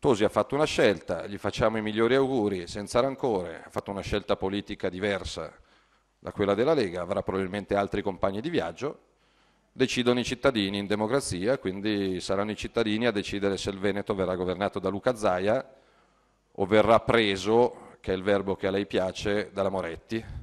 Tosi ha fatto una scelta, gli facciamo i migliori auguri, senza rancore, ha fatto una scelta politica diversa da quella della Lega, avrà probabilmente altri compagni di viaggio, decidono i cittadini in democrazia, quindi saranno i cittadini a decidere se il Veneto verrà governato da Luca Zaia o verrà preso, che è il verbo che a lei piace, dalla Moretti.